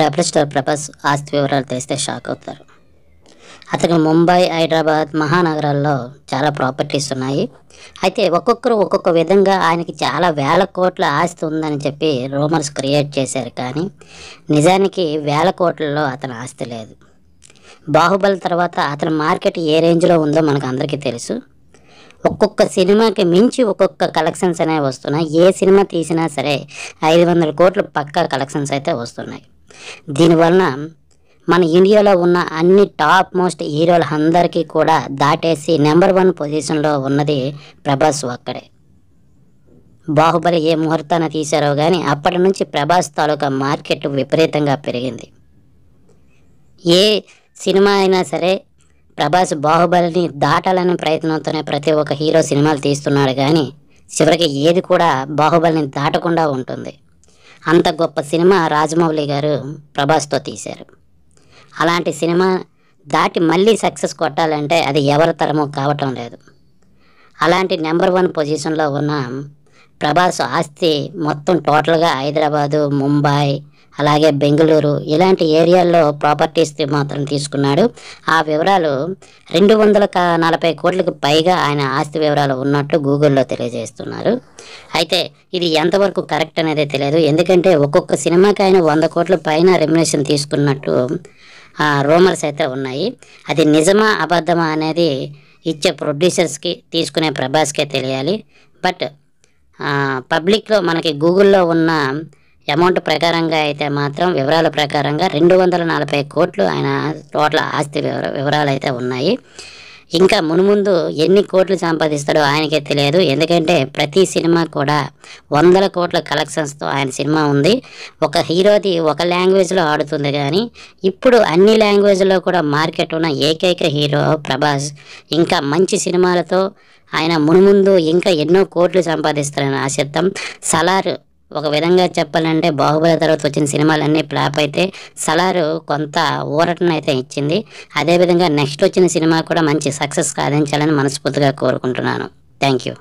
rebel star Prabhas ఆస్తి వివరాలు తెలిస్తే షాక్ అవుతారు అతనికి ముంబై హైదరాబాద్ మహానగరాల్లో చాలా ప్రాపర్టీస్ ఉన్నాయి అయితే ఒక్కొక్కరు ఒక్కొక్క విధంగా ఆయనకి చాలా వేల కోట్ల ఆస్తి ఉందని చెప్పి రూమర్స్ క్రియేట్ చేశారు కానీ నిజానికి వేల కోట్లలో అతని ఆస్తి లేదు బాహుబలి తర్వాత అతని మార్కెట్ ఏ రేంజ్లో ఉందో మనకు అందరికీ తెలుసు ఒక్కొక్క సినిమాకి మించి ఒక్కొక్క కలెక్షన్స్ అనేవి వస్తున్నాయి ఏ సినిమా తీసినా సరే ఐదు వందల కోట్లు పక్కా కలెక్షన్స్ అయితే వస్తున్నాయి దీనివలన మన ఇండియాలో ఉన్న అన్ని టాప్ మోస్ట్ హీరోలు అందరికీ కూడా దాటేసి నెంబర్ వన్ పొజిషన్లో ఉన్నది ప్రభాస్ ఒక్కడే బాహుబలి ఏ ముహూర్తాన తీశారో కానీ అప్పటి నుంచి ప్రభాస్ తాలూకా మార్కెట్ విపరీతంగా పెరిగింది ఏ సినిమా అయినా సరే ప్రభాస్ బాహుబలిని దాటాలనే ప్రయత్నంతోనే ప్రతి ఒక్క హీరో సినిమాలు తీస్తున్నాడు కానీ చివరికి ఏది కూడా బాహుబలిని దాటకుండా ఉంటుంది అంత గొప్ప సినిమా రాజమౌళి గారు ప్రభాస్తో తీశారు అలాంటి సినిమా దాటి మళ్ళీ సక్సెస్ కొట్టాలంటే అది ఎవరి తరమో కావటం లేదు అలాంటి నెంబర్ వన్ పొజిషన్లో ఉన్న ప్రభాస్ ఆస్తి మొత్తం టోటల్గా హైదరాబాదు ముంబై అలాగే బెంగళూరు ఇలాంటి ఏరియాల్లో ప్రాపర్టీస్ మాత్రం తీసుకున్నాడు ఆ వివరాలు రెండు వందల నలభై కోట్లకు పైగా ఆయన ఆస్తి వివరాలు ఉన్నట్టు గూగుల్లో తెలియజేస్తున్నారు అయితే ఇది ఎంతవరకు కరెక్ట్ అనేది తెలియదు ఎందుకంటే ఒక్కొక్క సినిమాకి ఆయన వంద కోట్ల పైన రెమ్యునేషన్ తీసుకున్నట్టు రూమర్స్ అయితే ఉన్నాయి అది నిజమా అబద్ధమా అనేది ఇచ్చే ప్రొడ్యూసర్స్కి తీసుకునే ప్రభాస్కే తెలియాలి బట్ పబ్లిక్లో మనకి గూగుల్లో ఉన్న అమౌంట్ ప్రకారంగా అయితే మాత్రం వివరాల ప్రకారంగా రెండు వందల నలభై కోట్లు ఆయన టోటల్ ఆస్తి వివర వివరాలు అయితే ఉన్నాయి ఇంకా మునుముందు ఎన్ని కోట్లు సంపాదిస్తాడో ఆయనకే తెలియదు ఎందుకంటే ప్రతి సినిమా కూడా వందల కోట్ల కలెక్షన్స్తో ఆయన సినిమా ఉంది ఒక హీరోది ఒక లాంగ్వేజ్లో ఆడుతుంది కానీ ఇప్పుడు అన్ని లాంగ్వేజ్లో కూడా మార్కెట్ ఉన్న ఏకైక హీరో ప్రభాస్ ఇంకా మంచి సినిమాలతో ఆయన మునుముందు ఇంకా ఎన్నో కోట్లు సంపాదిస్తారని ఆశిద్దాం సలార్ ఒక విధంగా చెప్పాలంటే బాహుబలి తర్వాత వచ్చిన సినిమాలన్నీ ఫ్లాప్ అయితే సలారు కొంత ఊరటనైతే ఇచ్చింది అదేవిధంగా నెక్స్ట్ వచ్చిన సినిమా కూడా మంచి సక్సెస్ సాధించాలని మనస్ఫూర్తిగా కోరుకుంటున్నాను థ్యాంక్ యూ